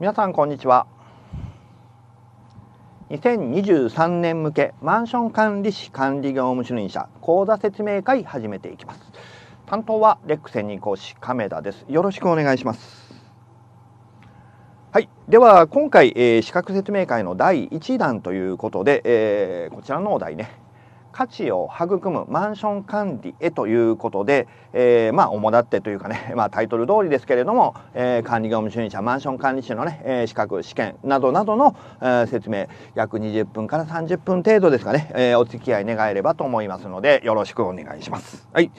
皆さんこんにちは2023年向けマンション管理士管理業務主任者講座説明会始めていきます担当はレック専任講師亀田ですよろしくお願いしますはいでは今回、えー、資格説明会の第1弾ということで、えー、こちらのお題ね価値を育むマンション管理へということで、えー、まあ主だってというかね、まあ、タイトル通りですけれども、えー、管理業務主任者マンション管理士のね、えー、資格試験などなどの、えー、説明約20分から30分程度ですかね、えー、お付き合い願えればと思いますのでよろしくお願いします。はい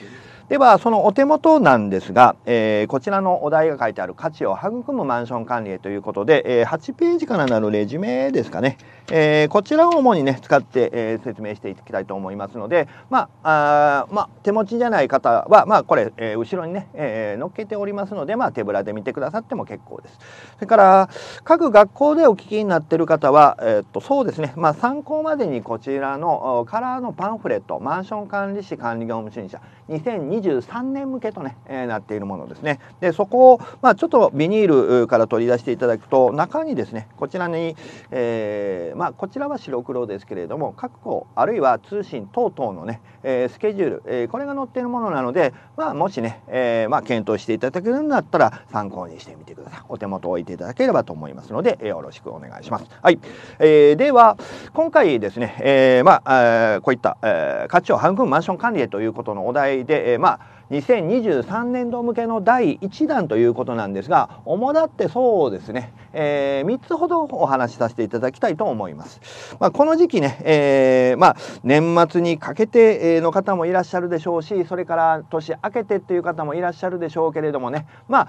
ではそのお手元なんですが、えー、こちらのお題が書いてある価値を育むマンション管理へということで、えー、8ページからなるレジュメですかね、えー、こちらを主にね使って、えー、説明していきたいと思いますので、まあ、あまあ、手持ちじゃない方は、まあ、これ、えー、後ろにね、えー、乗っけておりますので、まあ、手ぶらで見てくださっても結構です。それから各学校でお聞きになっている方は、えー、っとそうですね、まあ、参考までにこちらのカラーのパンフレット「マンション管理士管理業務主任者2023年向け」とね、えー、なっているものですね。でそこを、まあ、ちょっとビニールから取り出していただくと中にですねこちらに、えーーまあ、こちらは白黒ですけれども各校あるいは通信等々のね、えー、スケジュール、えー、これが載っているものなので、まあ、もしね、えーまあ、検討していただけるんだったら参考にしてみてくださいお手元を置いていただければと思いますので、えー、よろしくお願いします、はいえー、では今回ですね、えーまあ、こういった、えー、価値を育むマンション管理へということのお題で、えー、まあ2023年度向けの第1弾ということなんですが主だってそうですね、えー、3つほどお話しさせていただきたいと思います。まあ、この時期ね、えー、まあ、年末にかけての方もいらっしゃるでしょうしそれから年明けてっていう方もいらっしゃるでしょうけれどもねまあ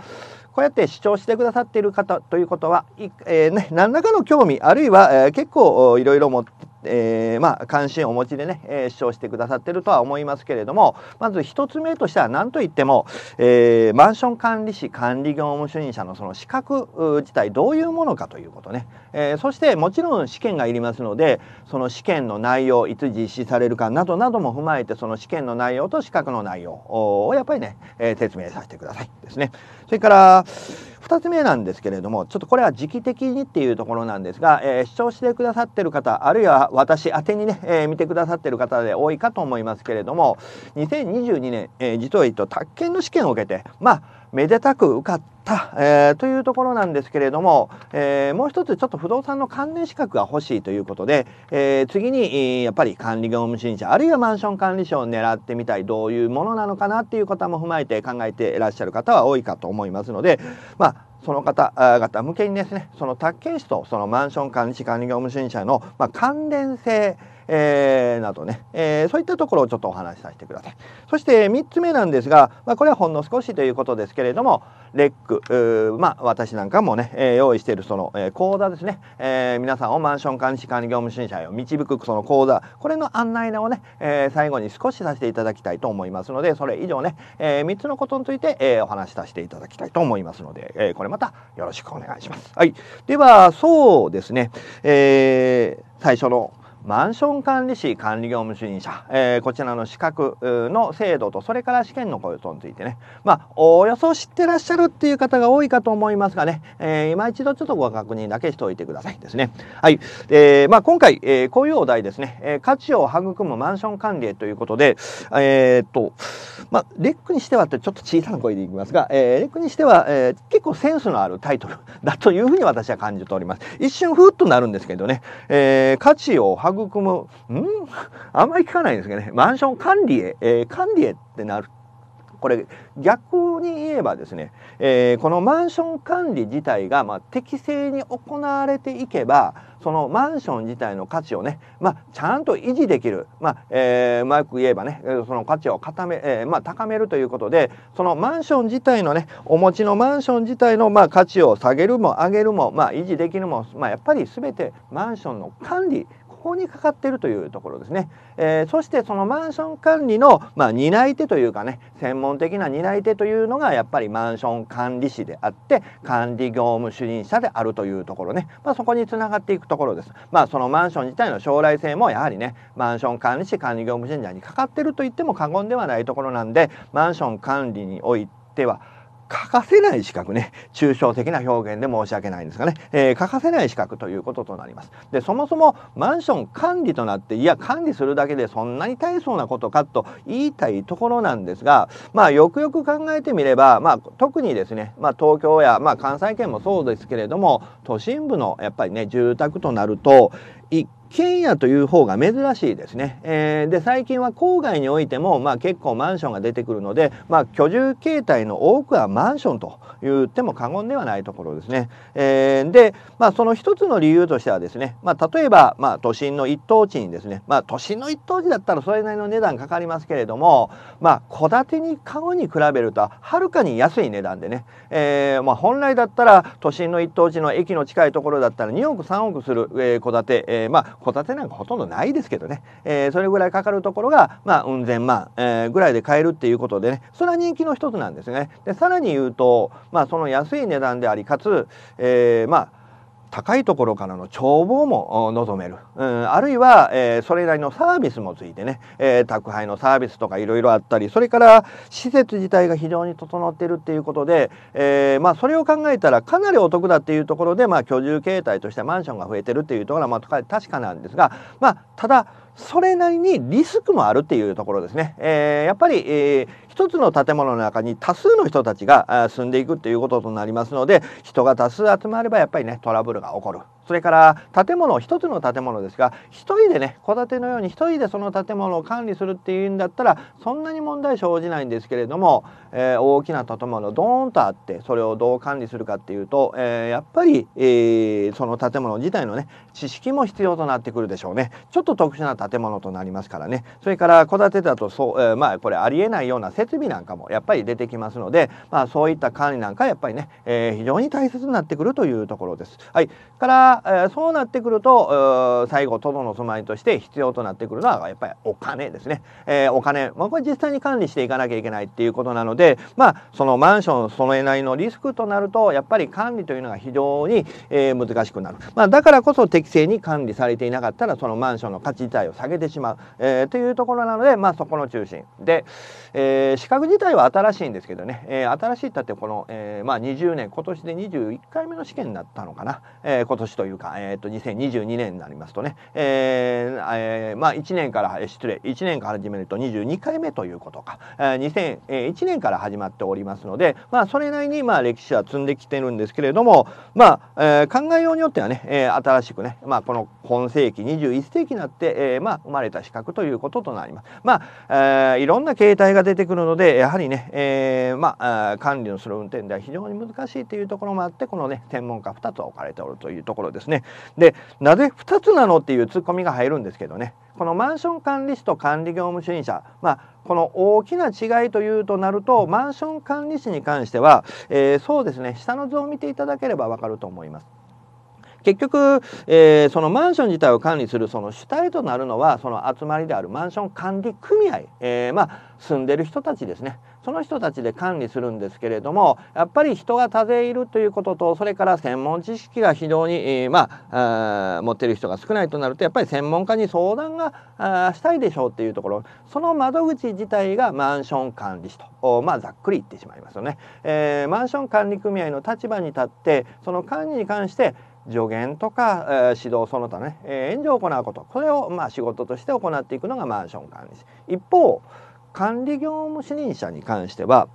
こうやって視聴してくださっている方ということは、えーね、何らかの興味あるいは、えー、結構いろいろ持ってえー、まあ、関心をお持ちでね、えー、主張してくださってるとは思いますけれどもまず1つ目としては何といっても、えー、マンション管理士管理業務主任者のその資格自体どういうものかということね、えそしてもちろん試験がいりますのでその試験の内容いつ実施されるかなどなども踏まえてその試験の内容と資格の内容をやっぱりね、え説明させてくださいですね。それから2つ目なんですけれどもちょっとこれは時期的にっていうところなんですが、えー、視聴してくださってる方あるいは私宛てにね、えー、見てくださってる方で多いかと思いますけれども2022年、えー、実を言うと宅建の試験を受けてまあめでたく受かった、えー、というところなんですけれども、えー、もう一つちょっと不動産の関連資格が欲しいということで、えー、次にやっぱり管理業務審査あるいはマンション管理者を狙ってみたいどういうものなのかなっていう方も踏まえて考えていらっしゃる方は多いかと思いますのでまあその方々向けにですねその宅建士とそのマンション管理士管理業務審査の、まあ、関連性えー、などね、えー、そういったところをちょっとお話しさせてください。そして3つ目なんですが、まあ、これはほんの少しということですけれどもレック、まあ、私なんかもね、えー、用意しているその、えー、講座ですね、えー、皆さんをマンション管理士管理業務審査者を導くその講座これの案内をね、えー、最後に少しさせていただきたいと思いますのでそれ以上ね、えー、3つのことについて、えー、お話しさせていただきたいと思いますので、えー、これまたよろしくお願いします。はい、ではそうですね、えー、最初のマンション管理士管理業務主任者、えー、こちらの資格の制度とそれから試験の雇用についてねまあおおよそ知ってらっしゃるっていう方が多いかと思いますがね、えー、今一度ちょっとご確認だけしておいてくださいですねはい、えーまあ、今回、えー、こういうお題ですね、えー、価値を育むマンション管理ということでえー、っとまあレックにしてはってちょっと小さな声でいきますが、えー、レックにしては、えー、結構センスのあるタイトルだというふうに私は感じております一瞬ふっとなるんですけどね、えー、価値を育育むんあんまり聞かないんですけどねマンション管理へ、えー、管理へってなるこれ逆に言えばですね、えー、このマンション管理自体が、まあ、適正に行われていけばそのマンション自体の価値をね、まあ、ちゃんと維持できる、まあえー、うまく言えばねその価値を固め、えーまあ、高めるということでそのマンション自体のねお持ちのマンション自体の、まあ、価値を下げるも上げるも、まあ、維持できるも、まあ、やっぱり全てマンションの管理こにかかってるというところですね、えー、そしてそのマンション管理の、まあ、担い手というかね専門的な担い手というのがやっぱりマンション管理士であって管理業務主任者であるというところね、まあ、そこにつながっていくところです。まあ、そのマンション自体の将来性もやはりねマンション管理士管理業務主任者にかかってると言っても過言ではないところなんでマンション管理においては欠かせない資格ね抽象的な表現で申し訳ないんですがね、えー、欠かせない資格ということとなりますでそもそもマンション管理となっていや管理するだけでそんなに大層なことかと言いたいところなんですがまあよくよく考えてみれば、まあ、特にですね、まあ、東京や、まあ、関西圏もそうですけれども都心部のやっぱりね住宅となると一軒家という方が珍しいですね、えー、で最近は郊外においても、まあ、結構マンションが出てくるので、まあ、居住形態の多くはマンションと言っても過言ではないところですね、えー、で、まあ、その一つの理由としてはですね、まあ、例えば、まあ、都心の一等地にですね、まあ、都心の一等地だったらそれなりの値段かかりますけれどもまあ戸建てに買うに比べるとはるかに安い値段でね、えーまあ、本来だったら都心の一等地の駅の近いところだったら2億3億する戸建て、えーまあホタテなんかほとんどないですけどね、えー、それぐらいかかるところが、まあ、うん千万、えー、ぐらいで買えるっていうことでねそれは人気の一つなんですね。でさらに言うと、まあ、その安い値段でありかつ、えー、まあ高いところからの眺望も望める、うん、あるいは、えー、それなりのサービスもついてね、えー、宅配のサービスとかいろいろあったりそれから施設自体が非常に整っているっていうことで、えー、まあ、それを考えたらかなりお得だっていうところで、まあ、居住形態としてマンションが増えてるっていうところは、まあ、確かなんですが、まあ、ただそれなりにリスクもあるっていうところですね。えー、やっぱり、えー、一つの建物の中に多数の人たちが住んでいくということとなりますので人が多数集まればやっぱりねトラブルが起こるそれから建物一つの建物ですが1人でね戸建てのように1人でその建物を管理するっていうんだったらそんなに問題生じないんですけれども、えー、大きな建物ドーンとあってそれをどう管理するかっていうと、えー、やっぱり、えー、その建物自体のね知識も必要となってくるでしょうねちょっと特殊な建物となりますからねそれから戸建てだとそう、えまあこれありえないようなセ設備なんかもやっぱり出てきますので、まあ、そういった管理なんかやっぱりね、えー、非常に大切になってくるというところです。はい、から、えー、そうなってくると最後とどの住まいとして必要となってくるのはやっぱりお金ですね。えー、お金、まあ、これ実際に管理していかなきゃいけないっていうことなので、まあ、そのマンションそのえないのリスクとなるとやっぱり管理というのが非常に、えー、難しくなる、まあ、だからこそ適正に管理されていなかったらそのマンションの価値自体を下げてしまう、えー、というところなので、まあ、そこの中心で、えー資格自体は新しいんですけどね、えー、新しいったってこの、えー、まあ、20年今年で21回目の試験になったのかな、え今年というか、えーと、2022年になりますとね、ええまあ、1年から失礼1年から始めると22回目ということか、えー、2001年から始まっておりますので、まあ、それなりに、まあ、歴史は積んできてるんですけれども、まあえ考えようによってはね、え新しくね、まあ、この今世紀21世紀になって、えまあ、生まれた資格ということとなります。まあえいろんな形態が出てくるのでやはりね、えー、まあ管理のする運転では非常に難しいというところもあってこのね天文家2つ置かれておるというところですね。でなぜ2つなのっていうツッコミが入るんですけどねこのマンション管理士と管理業務主任者、まあ、この大きな違いというとなるとマンション管理士に関しては、えー、そうですね下の図を見ていただければわかると思います。結局、えー、そのマンション自体を管理するその主体となるのはその集まりであるマンション管理組合、えー、まあ、住んでる人たちですねその人たちで管理するんですけれどもやっぱり人が多勢いるということとそれから専門知識が非常に、えー、まあ、あ持ってる人が少ないとなるとやっぱり専門家に相談があしたいでしょうっていうところその窓口自体がマンション管理士と、まあ、ざっくり言ってしまいますよね。えマンション管理組合の立場に立ってその管理に関して助言とか、えー、指導その他ね、えー、援助を行うことこれをまあ仕事として行っていくのがマンション管理士一方管理業務主任者に関しては、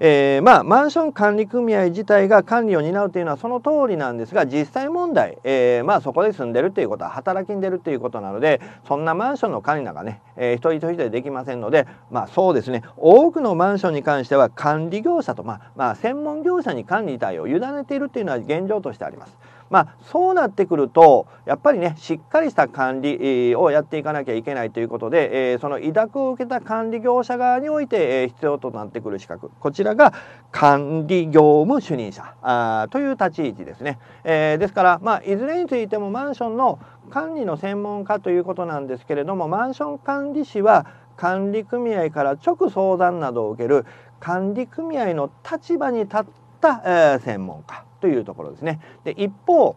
えー、まあマンション管理組合自体が管理を担うというのはその通りなんですが実際問題、えー、まあそこで住んでるということは働きに出るということなのでそんなマンションの管理なんかね、えー、一人一人でできませんのでまあそうですね多くのマンションに関しては管理業者と、まあ、まあ専門業者に管理対応を委ねているというのは現状としてあります。まあ、そうなってくるとやっぱりねしっかりした管理をやっていかなきゃいけないということで、えー、その委託を受けた管理業者側において、えー、必要となってくる資格こちらが管理業務主任者あという立ち位置ですね。えー、ですから、まあ、いずれについてもマンションの管理の専門家ということなんですけれどもマンション管理士は管理組合から直相談などを受ける管理組合の立場に立った、えー、専門家というところですね。で一方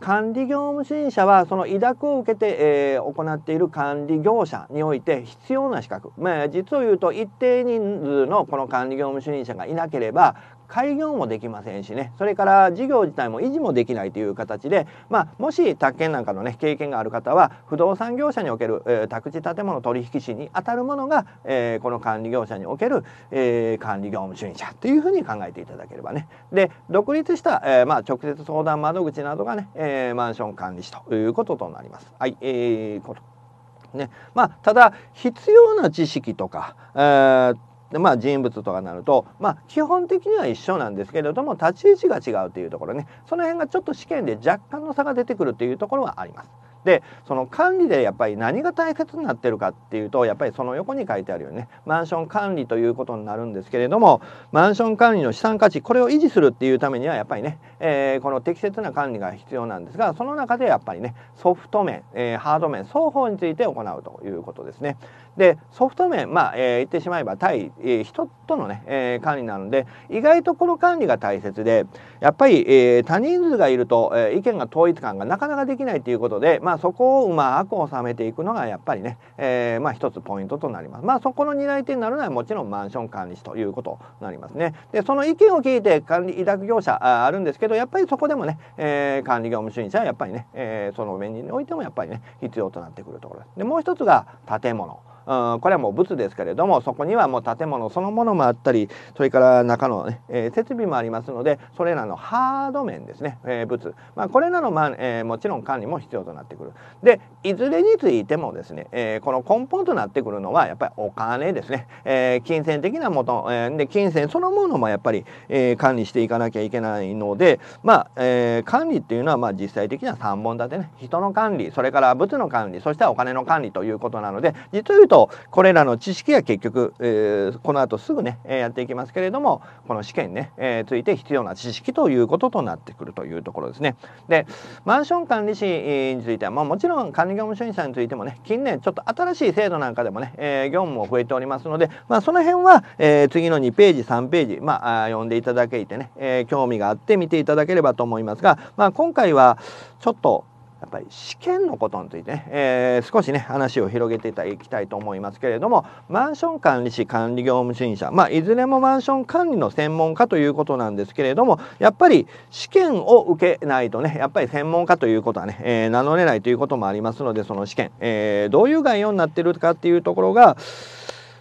管理業務任者はその委託を受けて、えー、行っている管理業者において必要な資格、まあ、実を言うと一定人数のこの管理業務主任者がいなければ開業もできませんしねそれから事業自体も維持もできないという形で、まあ、もし宅建なんかの、ね、経験がある方は不動産業者における、えー、宅地建物取引士にあたるものが、えー、この管理業者における、えー、管理業務主任者というふうに考えていただければねで独立した、えーまあ、直接相談窓口などがね、えー、マンション管理士ということとなります。はい、えーねまあ、ただ必要な知識とか、えー、でまあ人物とかなるとまあ基本的には一緒なんですけれども立ち位置が違うというところねその辺がちょっと試験で若干の差が出てくるというところはあります。でその管理でやっぱり何が大切になってるかっていうとやっぱりその横に書いてあるよねマンション管理ということになるんですけれどもマンション管理の資産価値これを維持するっていうためにはやっぱりね、えー、この適切な管理が必要なんですがその中でやっぱりねソフト面、えー、ハード面双方について行うということですね。でソフト面まあ、えー、言ってしまえば対、えー、人とのね、えー、管理なので意外とこの管理が大切でやっぱり、えー、他人数がいると、えー、意見が統一感がなかなかできないということで、まあ、そこをうまく収めていくのがやっぱりね、えーまあ、一つポイントとなります。まあ、そこの担い手になるのはもちろんマンション管理士ということになりますね。でその意見を聞いて管理委託業者ああるんですけどやっぱりそこでもね、えー、管理業務主任者はやっぱりね、えー、その面においてもやっぱりね必要となってくるところです。でもう一つが建物ん、これはもう仏ですけれどもそこにはもう建物そのものもあったりそれから中のね、ねえー、設備もありますのでそれらのハード面ですね、えー、物、まあ、これらの、まあえー、もちろん管理も必要となってくるでいずれについてもですね、えー、この根本となってくるのはやっぱりお金ですね、えー、金銭的なもと、えー、で金銭そのものもやっぱり、えー、管理していかなきゃいけないのでまあ、えー、管理っていうのはまあ実際的には3本立てね人の管理それから物の管理そしてお金の管理ということなので実を言うととこれらの知識は結局、えー、この後すぐね、えー、やっていきますけれどもこの試験ね、えー、ついて必要な知識ということとなってくるというところですね。でマンション管理士については、まあ、もちろん管理業務主任さんについてもね近年ちょっと新しい制度なんかでもね、えー、業務も増えておりますので、まあ、その辺は、えー、次の2ページ3ページ、まあ、読んでいただけてね、えー、興味があって見ていただければと思いますが、まあ、今回はちょっとやっぱり試験のことについてね、えー、少しね話を広げていきたいと思いますけれどもマンション管理士管理業務審査、まあ、いずれもマンション管理の専門家ということなんですけれどもやっぱり試験を受けないとねやっぱり専門家ということはね、えー、名乗れないということもありますのでその試験、えー、どういう概要になってるかっていうところが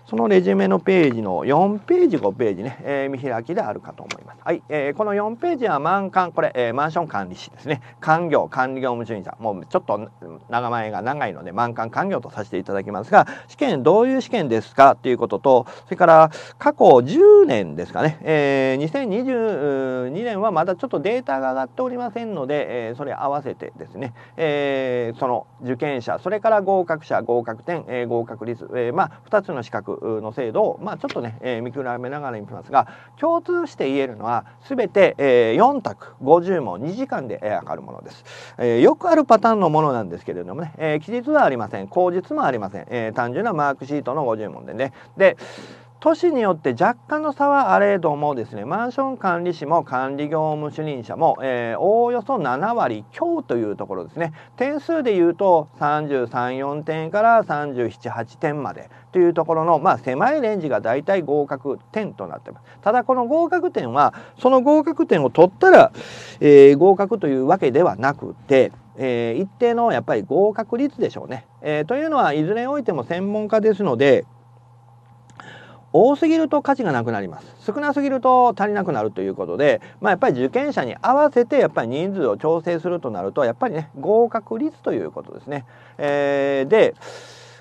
そのレジュメのページの4ページ5ページね、えー、見開きであるかと思います。はい、えー、この4ページは満館これ、えー、マンション管理士ですね官業管理業務主任者もうちょっと名前が長いので満館官業とさせていただきますが試験どういう試験ですかっていうこととそれから過去10年ですかね、えー、2022年はまだちょっとデータが上がっておりませんので、えー、それ合わせてですね、えー、その受験者それから合格者合格点、えー、合格率、えー、まあ2つの資格の制度を、まあ、ちょっとね、えー、見比べながら見ますが共通して言えるのは全て、えー、4択50問2時間で、え上がるものです、えー、よくあるパターンのものなんですけれどもね、えー、期日はありません口実もありません、えー、単純なマークシートの50問でねで都市によって若干の差はあれどもですねマンション管理士も管理業務主任者も、えー、おおよそ7割強というところですね点数でいうと334点から378点までというところの、まあ、狭いレンジがだいたい合格点となってますただこの合格点はその合格点を取ったら、えー、合格というわけではなくてえー、一定のやっぱり合格率でしょうね。えというのはいずれにおいても専門家ですので多すぎると価値がなくなります少なすぎると足りなくなるということで、まあ、やっぱり受験者に合わせてやっぱり人数を調整するとなるとやっぱりね合格率ということですね。えー、で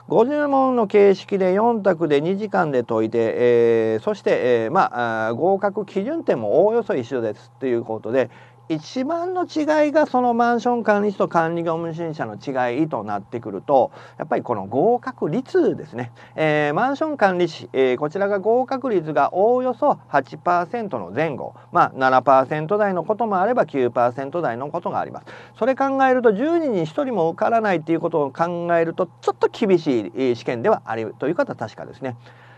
50問の形式で4択で2時間で解いて、えー、そして、えー、まあ、合格基準点もおおよそ一緒ですということで一番の違いがそのマンション管理士と管理業務審査者の違いとなってくるとやっぱりこの合格率ですね、えー、マンション管理士、えー、こちらが合格率がおおよそ8%の前後まあ7%台のこともあれば9%台のことがありますそれ考えると10人に1人も受からないっていうことを考えるとちょっと厳しい試験ではあるという方は確かですね。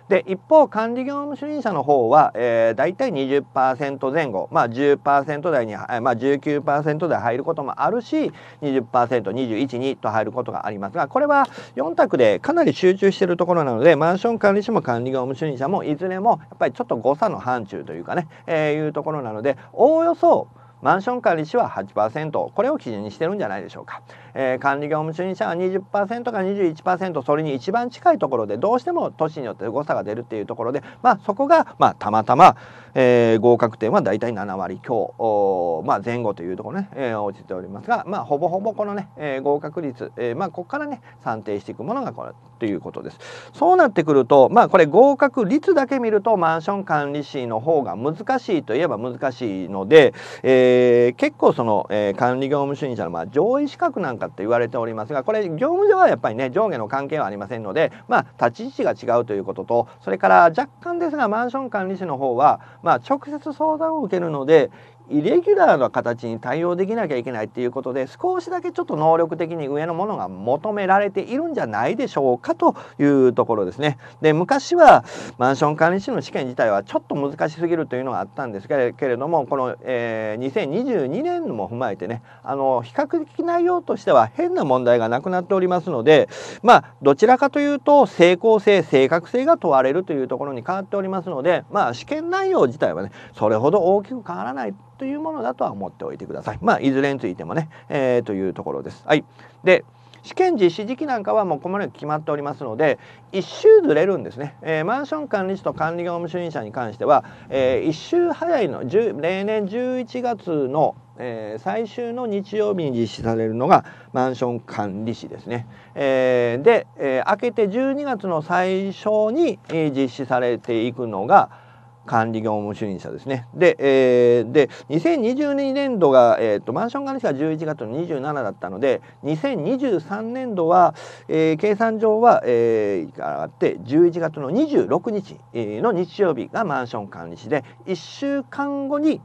で一方管理業務主任者の方は、えー、大体20%前後、まあ10、台に、まあ9 19%台入ることもあるし 20%212 と入ることがありますがこれは4択でかなり集中しているところなのでマンション管理士も管理業務主任者もいずれもやっぱりちょっと誤差の範疇というかね、えー、いうところなのでおおよそマンション管理士は8%これを基準にしてるんじゃないでしょうか、えー、管理業務主任者は20%か21%それに一番近いところでどうしても都市によって誤差が出るっていうところで、まあ、そこが、まあ、たまたま、えー、合格点はだいたい7割強、まあ、前後というところね、えー、落ちておりますが、まあ、ほぼほぼこのね、えー、合格率、えーまあ、ここからね算定していくものがこれということですそうなってくるとまあこれ合格率だけ見るとマンション管理士の方が難しいといえば難しいので、えー、結構その、えー、管理業務主任者のまあ上位資格なんかって言われておりますがこれ業務上はやっぱりね上下の関係はありませんのでまあ立ち位置が違うということとそれから若干ですがマンション管理士の方はまあ直接相談を受けるのでイレギュラーの形に対応できなきゃいけないっていうことで少しだけちょっと能力的に上のものが求められているんじゃないでしょうかというところですね。で昔はマンション管理士の試験自体はちょっと難しすぎるというのがあったんですけれどもこの、えー、2022年も踏まえてねあの比較的内容としては変な問題がなくなっておりますのでまあどちらかというと成功性正確性が問われるというところに変わっておりますのでまあ試験内容自体はねそれほど大きく変わらないというものだとは思っておいてください。まあ、いずれについてもね、えー、というところです。はい、で試験実施時期なんかはもうここまで決まっておりますので1周ずれるんですね、えー、マンション管理士と管理業務主任者に関しては、えー、1週早いの例年11月の、えー、最終の日曜日に実施されるのがマンション管理士ですね、えー、で、えー、明けて12月の最初に、えー、実施されていくのが管理業務主任者ですね。で、えー、で2022年度が、えーと、マンション管理士が11月の27だったので2023年度は、えー、計算上は、えー、上がって11月の26日の日曜日がマンション管理士で1週間後に、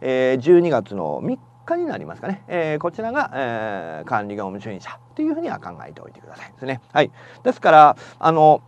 えー、12月の3日になりますかね、えー、こちらが、えー、管理業務主任者というふうには考えておいてくださいですね。はい、ですからあの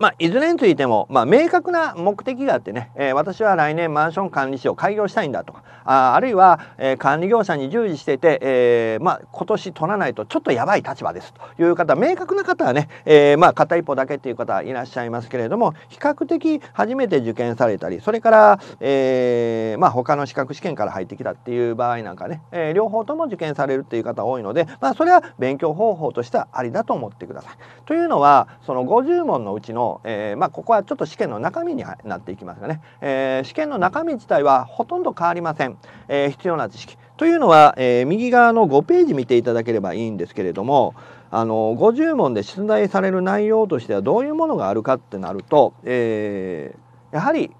まあ、いずれについても、まあ、明確な目的があってね、えー、私は来年マンション管理士を開業したいんだとかああるいは、えー、管理業者に従事してて、えーまあ、今年取らないとちょっとやばい立場ですという方明確な方はね、えーまあ、片一歩だけっていう方いらっしゃいますけれども比較的初めて受験されたりそれから、えーまあ、他の資格試験から入ってきたっていう場合なんかね、えー、両方とも受験されるっていう方多いので、まあ、それは勉強方法としてはありだと思ってください。というのはその50問のうちのえー、まあ、ここはちょっと試験の中身になっていきますがね、えー、試験の中身自体はほとんど変わりません、えー、必要な知識というのは、え右側の5ページ見ていただければいいんですけれどもあの50問で出題される内容としてはどういうものがあるかってなると、えやはり、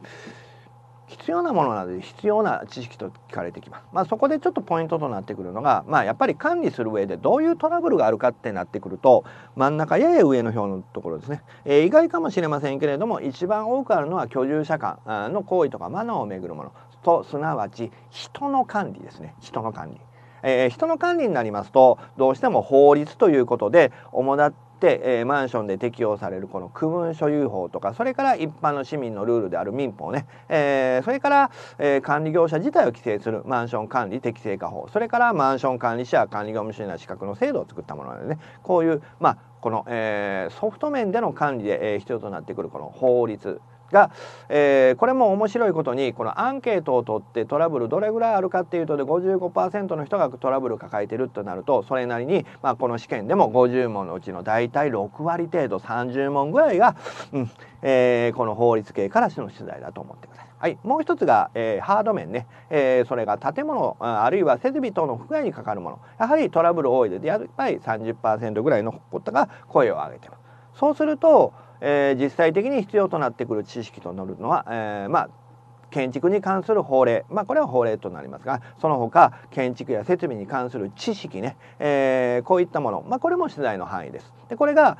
必要なものなので必要な知識と聞かれてきます。まあ、そこでちょっとポイントとなってくるのが、まあ、やっぱり管理する上でどういうトラブルがあるかってなってくると真ん中やや上の表のところですね、えー、意外かもしれませんけれども一番多くあるのは居住者間の行為とかマナーをめぐるものとすなわち人の管理ですね人の管理。えー、人の管理になりますとどうしても法律ということで主だって、えー、マンションで適用されるこの区分所有法とかそれから一般の市民のルールである民法ね、えー、それから、えー、管理業者自体を規制するマンション管理適正化法それからマンション管理者管理業務主任の資格の制度を作ったもののでねこういうまあこの、えー、ソフト面での管理で、えー、必要となってくるこの法律が、えー、これも面白いことにこのアンケートを取ってトラブルどれぐらいあるかっていうとで55%の人がトラブル抱えてるとなるとそれなりに、まあ、この試験でも50問のうちの大体6割程度30問ぐらいが、うんえー、この法律系からの取材だと思ってください。はい、もう一つが、えー、ハード面ね、えー、それが建物あるいは設備等の不具合にかかるものやはりトラブル多いでやっぱり30%ぐらいのことが声を上げてます。そうするとえー、実際的に必要となってくる知識となるのは、えー、まあ建築に関する法令、まあ、これは法令となりますがその他建築や設備に関する知識ね、えー、こういったもの、まあ、これも取材の範囲です。でこれが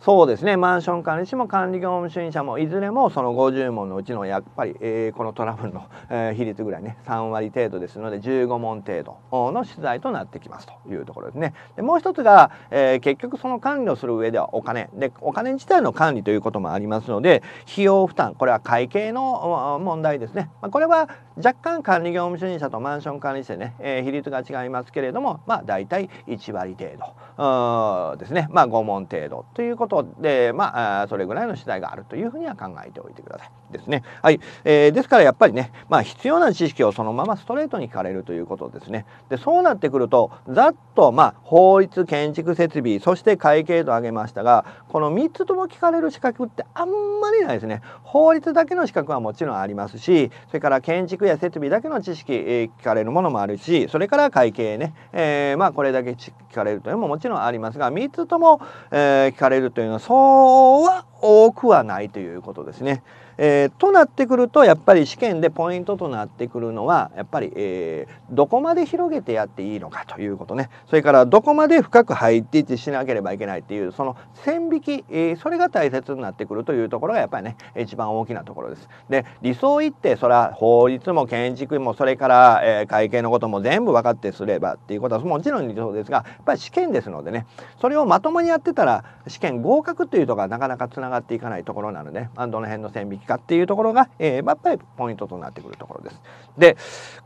そうですねマンション管理士も管理業務主任者もいずれもその50問のうちのやっぱり、えー、このトラブルの、えー、比率ぐらいね3割程度ですので15問程度の取材となってきますというところですね。でもう一つが、えー、結局その管理をする上ではお金でお金自体の管理ということもありますので費用負担これは会計の問題ですね。まあ、これは若干管理業務主任者とマンション管理者ね、えー、比率が違いますけれどもまあ大体1割程度ですねまあ5問程度ということでまあそれぐらいの次第があるというふうには考えておいてください。ですね。はい、えー、ですからやっぱりね、まあ、必要な知識をそのままストレートに聞かれるということですね。でそうなってくるとざっと、まあ、法律建築設備そして会計と挙げましたがこの3つとも聞かれる資格ってあんまりないですね。法律だけの資格はもちろんありますしそれから建築や設備だけの知識、えー、聞かれるものもあるしそれから会計ね、えー、まあ、これだけ聞かれるというのももちろんありますが3つとも、え聞かれるというのはそうは多くはないということですね。えー、となってくるとやっぱり試験でポイントとなってくるのはやっぱり、えー、どこまで広げてやっていいのかということねそれからどこまで深く入っていってしなければいけないっていうその線引き、えー、それが大切になってくるというところがやっぱりね一番大きなところです。で理想一ってそれは法律も建築もそれから、えー、会計のことも全部分かってすればっていうことはもちろん理想ですがやっぱり試験ですのでねそれをまともにやってたら試験合格というところがなかなかつながっていかないところなので、ね、あどの辺の線引きかっていうところが、えー、まやっぱりポイントとなってくるところです。で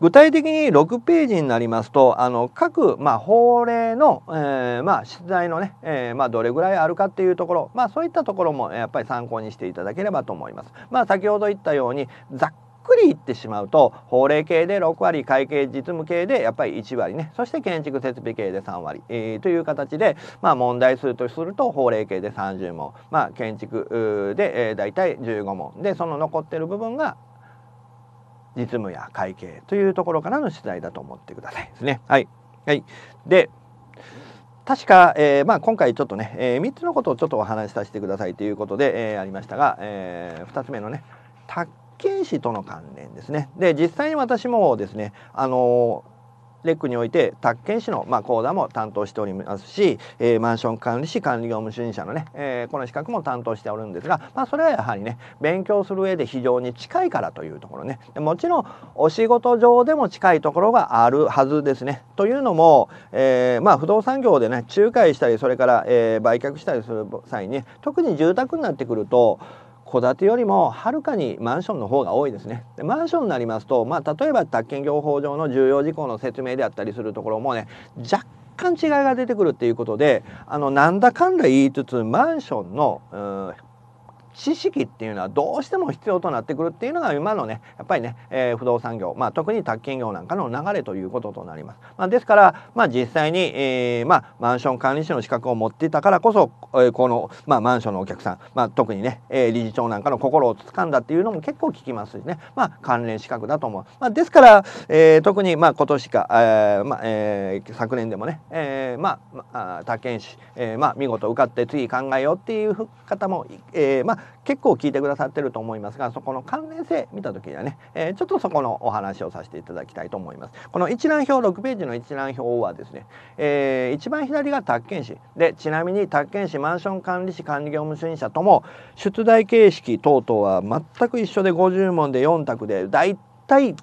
具体的に6ページになりますとあの各、まあ、法令の、えー、まあ、出題のね、えー、まどれぐらいあるかっていうところ、まあ、そういったところもやっぱり参考にしていただければと思います。まあ、先ほど言ったようにざっくりいってしまうと法令系で6割会計実務系でやっぱり1割ねそして建築設備系で3割、えー、という形で、まあ、問題数とすると法令系で30問、まあ、建築で、えー、大体15問でその残ってる部分が実務や会計というところからの取材だと思ってくださいですね。はい、はい、で確か、えー、まあ、今回ちょっとね、えー、3つのことをちょっとお話しさせてくださいということで、えー、ありましたが、え2つ目のね卓遣士との関連ですねで実際に私もですねあのレックにおいて宅建士の、まあ、講座も担当しておりますし、えー、マンション管理士管理業務主任者のね、えー、この資格も担当しておるんですが、まあ、それはやはりね勉強する上で非常に近いからというところねもちろんお仕事上でも近いところがあるはずですね。というのも、えー、まあ、不動産業でね仲介したりそれから、え売却したりする際に特に住宅になってくると戸建てよりもはるかにマンションの方が多いですねでマンションになりますと、まあ、例えば宅建業法上の重要事項の説明であったりするところもね若干違いが出てくるっていうことであのなんだかんだ言いつつマンションの、うん知識っていうのはどうしても必要となってくるっていうのが今のねやっぱりね、えー、不動産業、まあ、特に宅建業なんかの流れということとなります。まあ、ですから、まあ、実際に、えーまあ、マンション管理士の資格を持っていたからこそ、えー、この、まあ、マンションのお客さん、まあ、特にね、えー、理事長なんかの心をつかんだっていうのも結構聞きますしね、まあ、関連資格だと思う。まあ、ですから、えー、特に、まあ、今年か、えーまあえー、昨年でもね、えー、まあ、まあ、宅建士、えーまあ、見事受かって次考えようっていう方も、えーまあ結構聞いてくださってると思いますがそこの関連性見た時にはね、えー、ちょっとそこのお話をさせていただきたいと思いますこの一覧表6ページの一覧表はですね、えー、一番左が宅建士でちなみに宅建士マンション管理士管理業務主任者とも出題形式等々は全く一緒で50問で4択で大体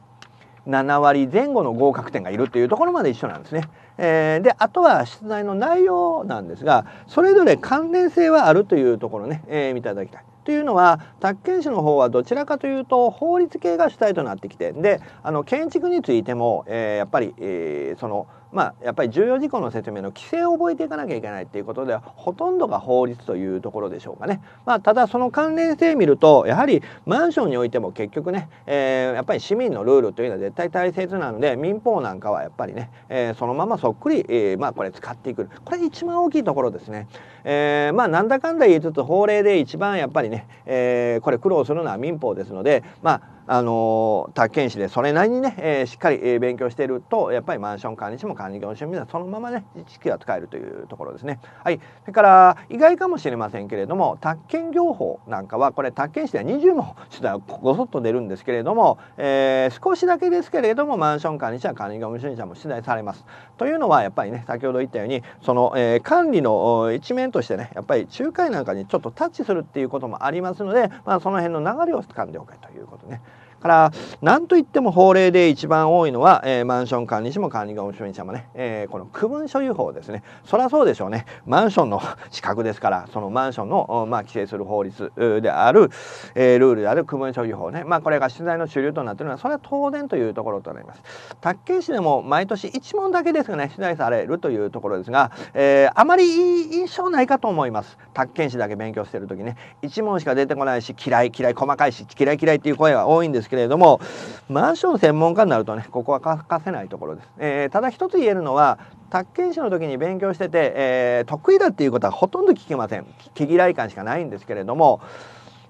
7割前後の合格点がいるというところまで一緒なんですね。えー、であとは出題の内容なんですがそれぞれ関連性はあるというところね、えー、見ていただきたい。というのは宅建士の方はどちらかというと法律系が主体となってきてであの建築についても、えー、やっぱり、えー、そのまあ、やっぱり重要事項の説明の規制を覚えていかなきゃいけないっていうことでほとんどが法律というところでしょうかね、まあ、ただその関連性見るとやはりマンションにおいても結局ね、えー、やっぱり市民のルールというのは絶対大切なので民法なんかはやっぱりね、えー、そのままそっくり、えー、まあ、これ使っていくこれ一番大きいところですね、えまあ、なんだかんだ言いつつ法令で一番やっぱりね、えこれ苦労するのは民法ですのでまああの宅建士でそれなりにね、えー、しっかり、勉強しているとやっぱりマンション管理士も管理業種みたいなそのままね知識は使えるというところですね。はい、それから意外かもしれませんけれども宅建業法なんかはこれ宅建士では20も取材ごそっと出るんですけれども、えー、少しだけですけれどもマンション管理者管理業務主任者も取材されます。というのはやっぱりね先ほど言ったようにその、えー、管理の一面としてねやっぱり仲介なんかにちょっとタッチするっていうこともありますので、まあ、その辺の流れを掴んでおけということね。からなんといっても法令で一番多いのは、えー、マンション管理士も管理業務主任者もね、えー、この区分所有法ですねそりゃそうでしょうねマンションの 資格ですからそのマンションの、まあ、規制する法律である、えー、ルールである区分所有法ね、まあ、これが取材の主流となっているのはそれは当然というところとなります宅建市でも毎年一問だけですがね取材されるというところですが、えー、あまりいい印象ないかと思います宅建市だけ勉強している時ね一問しか出てこないし嫌い嫌い細かいし嫌い嫌いっていう声は多いんですですけれどもマンション専門家になるとねここは欠かせないところです。えー、ただ一つ言えるのは宅建士の時に勉強してて、えー、得意だっていうことはほとんど聞きません。毛嫌い感しかないんですけれども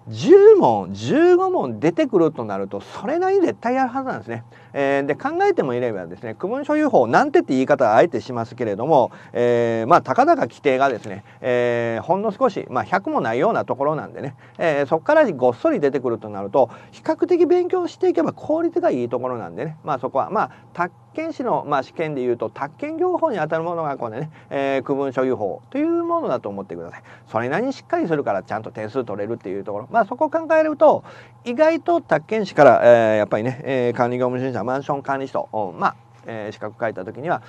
10問15問出てくるとなるとそれなりに絶対やるはずなんですね。えー、で考えてもいればですね区分所有法なんてって言い方はあえてしますけれども、えー、まあたかだか規定がですね、えー、ほんの少し、まあ、100もないようなところなんでね、えー、そこからごっそり出てくるとなると比較的勉強していけば効率がいいところなんでね、まあ、そこはまあ宅建士の、まあ、試験でいうと宅建業法にあたるものがこれね、えー、区分所有法というものだと思ってください。それなりにしっかりするからちゃんと点数取れるっていうところ、まあ、そこを考えると意外と宅建士から、えー、やっぱりね、えー、管理業務審査はマンション管理士と、まあえー、資格書いた時には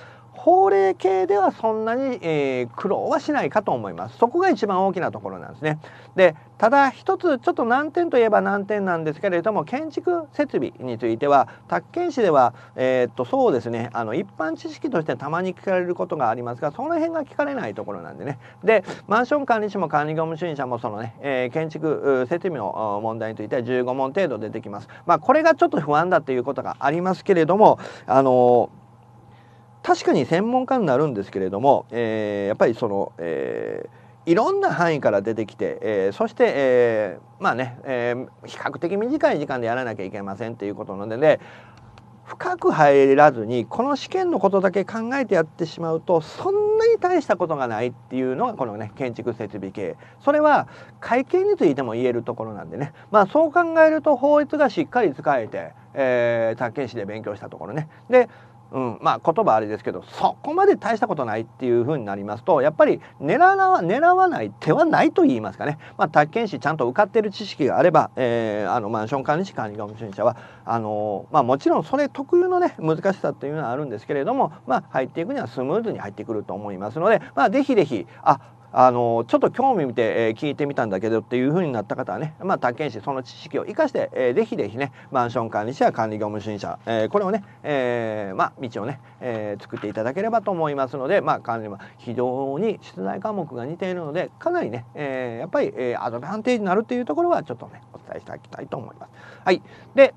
法令系ではそんなに、えー、苦労はしないかと思います。そこが一番大きなところなんですね。で、ただ一つちょっと難点といえば難点なんですけれども、建築設備については、宅建士では、えー、っと、そうですね、あの、一般知識としてたまに聞かれることがありますが、その辺が聞かれないところなんでね。で、マンション管理士も管理業務主任者もそのね、えー、建築設備の問題については15問程度出てきます。まあ、これがちょっと不安だっていうことがありますけれども、あのー確かに専門家になるんですけれども、えー、やっぱりその、えー、いろんな範囲から出てきて、えー、そして、えー、まあね、えー、比較的短い時間でやらなきゃいけませんっていうことなので、ね、深く入らずにこの試験のことだけ考えてやってしまうとそんなに大したことがないっていうのがこのね建築設備系それは会計についても言えるところなんでねまあそう考えると法律がしっかり使えて、えー、宅建士で勉強したところねでうん、まあ言葉あれですけどそこまで大したことないっていうふうになりますとやっぱり狙わ狙わない手はないと言いますかね、まあ、宅建士ちゃんと受かってる知識があれば、えー、あのマンション管理士管理学習者はあのー、まあ、もちろんそれ特有のね難しさっていうのはあるんですけれども、まあ、入っていくにはスムーズに入ってくると思いますので、まあ、ぜひぜひああのちょっと興味見て、えー、聞いてみたんだけどっていうふうになった方はね、まあ、宅建士その知識を生かして、えー、ぜひぜひねマンション管理者や管理業務主任者、えー、これをね、えーまあ、道をね、えー、作っていただければと思いますので、まあ、管理は非常に出題科目が似ているのでかなりね、えー、やっぱり、えー、アドバンテージになるっていうところはちょっとねお伝えしていきたいと思います。はい、で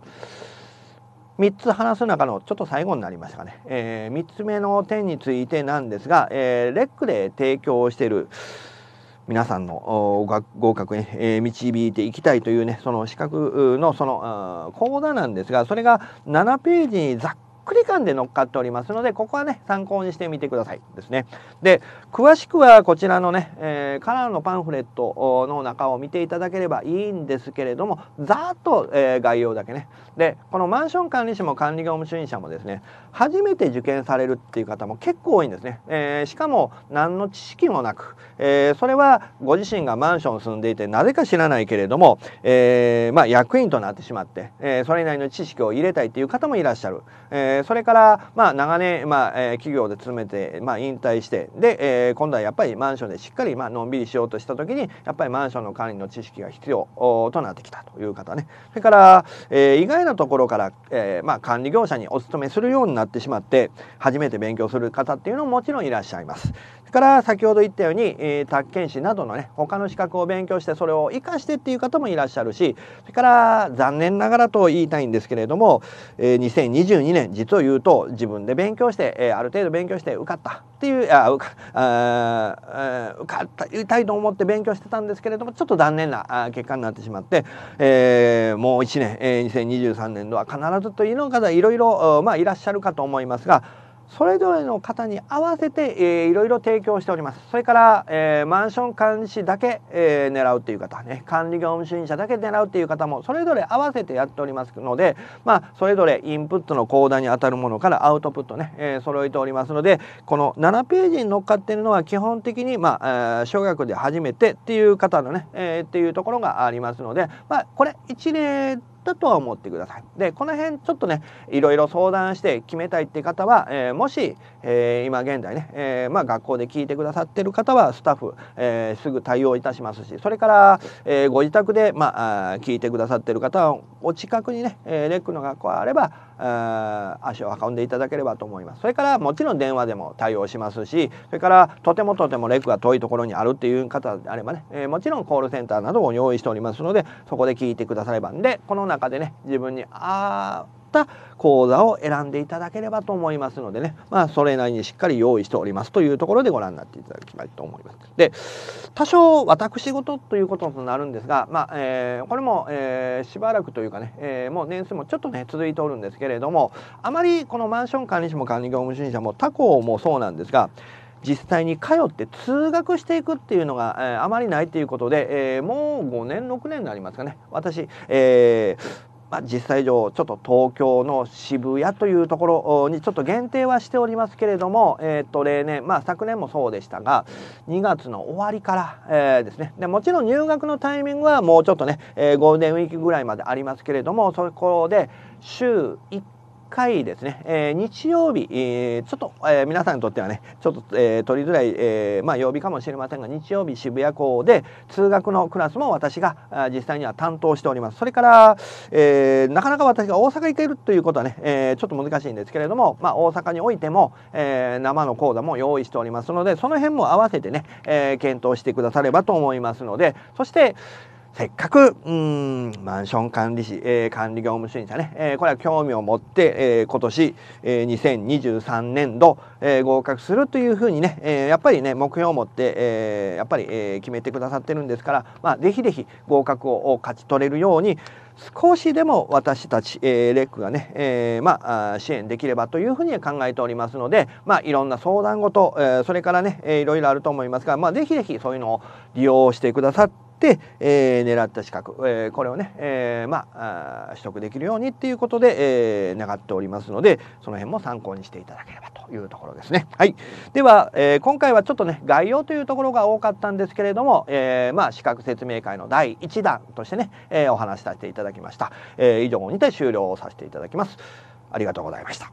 3つ話す中のちょっと最後になりましたかね、えー、3つ目の点についてなんですが、えー、レックで提供している皆さんの合格に、えー、導いていきたいというねその資格のその講座なんですがそれが7ページにざっくり感で乗っかっておりますのでここはね参考にしてみてくださいですね。で詳しくはこちらのね、えー、カラーのパンフレットの中を見ていただければいいんですけれどもざっと、えー、概要だけねでこのマンション管理士も管理業務主任者もですね初めて受験されるっていう方も結構多いんですね、えー、しかも何の知識もなく、えー、それはご自身がマンション住んでいてなぜか知らないけれども、えー、まあ役員となってしまって、えー、それ以りの知識を入れたいっていう方もいらっしゃる、ええー、それから、まあ、長年、まあえー、企業で勤めて、まあ、引退してで、えー、今度はやっぱりマンションでしっかり、まあのんびりしようとした時にやっぱりマンションの管理の知識が必要となってきたという方ねそれから、えー、意外なところから、えーまあ、管理業者にお勤めするようになってしまって初めて勉強する方っていうのももちろんいらっしゃいます。それから先ほど言ったように、えー、宅建士などのね他の資格を勉強してそれを生かしてっていう方もいらっしゃるしそれから残念ながらと言いたいんですけれども、えー、2022年実を言うと自分で勉強して、えー、ある程度勉強して受かったっていうあ受かあ受かったいと思って勉強してたんですけれどもちょっと残念な結果になってしまって、えー、もう1年、えー、2023年度は必ずというの方いろいろまあいらっしゃるかと思いますがそれぞれの方に合わせて、えいろいろ提供しておりますそれから、えー、マンション管理士だけ、えー、狙うっていう方ね管理業務主任者だけ狙うっていう方もそれぞれ合わせてやっておりますのでまあそれぞれインプットの講座にあたるものからアウトプットね、えー、揃えておりますのでこの7ページに乗っかってるのは基本的にまあ、え小学で初めてっていう方のね、えー、っていうところがありますのでまあこれ一例ったとは思ってください。でこの辺ちょっとねいろいろ相談して決めたいって方は、えー、もし、えー、今現在ね、えー、まあ、学校で聞いてくださってる方はスタッフ、えすぐ対応いたしますしそれから、えご自宅で、まあ、聞いてくださってる方はお近くにね、えレックの学校あれば足を運んでいただければと思いますそれからもちろん電話でも対応しますしそれからとてもとてもレクが遠いところにあるっていう方であればね、えー、もちろんコールセンターなどを用意しておりますのでそこで聞いてくださればんでこの中でね自分にああった講座を選んでいただければと思いますのでね、まあ、それなりにしっかり用意しておりますというところでご覧になっていただきたいと思います。で多少私事ということになるんですが、まあえー、これも、えー、しばらくというかね、えー、もう年数もちょっとね続いておるんですけれどもあまりこのマンション管理士も管理業務主任者も他校もそうなんですが実際に通って通学していくっていうのが、えー、あまりないということで、えー、もう5年6年になりますかね私、えーまあ、実際上ちょっと東京の渋谷というところにちょっと限定はしておりますけれども、えー、と例年、まあ、昨年もそうでしたが2月の終わりから、えー、ですねでもちろん入学のタイミングはもうちょっとね、えー、ゴールデンウィークぐらいまでありますけれどもそこで週1回ですね、えー、日曜日、えー、ちょっと、えー、皆さんにとってはね、ちょっと、えー、取りづらい、えー、まあ曜日かもしれませんが、日曜日渋谷校で通学のクラスも私が実際には担当しております。それから、えー、なかなか私が大阪行けるということはね、えー、ちょっと難しいんですけれども、まあ大阪においても、えー、生の講座も用意しておりますので、その辺も合わせてね、えー、検討してくださればと思いますので、そして、せっかく、うん、マンション管理士、えー、管理業務主任者ね、えー、これは興味を持って、えー、今年、えー、2023年度、えー、合格するというふうにね、えー、やっぱりね、目標を持って、えー、やっぱり、えー、決めてくださってるんですから、まあ、ぜひぜひ合格を勝ち取れるように、少しでも私たち、えー、レックがね、えー、まあ、支援できればというふうに考えておりますので、まあ、いろんな相談事、えー、それからね、えー、いろいろあると思いますが、まあ、ぜひぜひそういうのを利用してくださって、、えー、狙った資格、えー、これをね、えー、まあ取得できるようにっていうことで、えー、願っておりますのでその辺も参考にしていただければというところですね。はい、では、えー、今回はちょっとね概要というところが多かったんですけれども、えー、まあ資格説明会の第1弾としてね、えー、お話しさせていただきました。えー、以上にて終了をさせていただきます。ありがとうございました。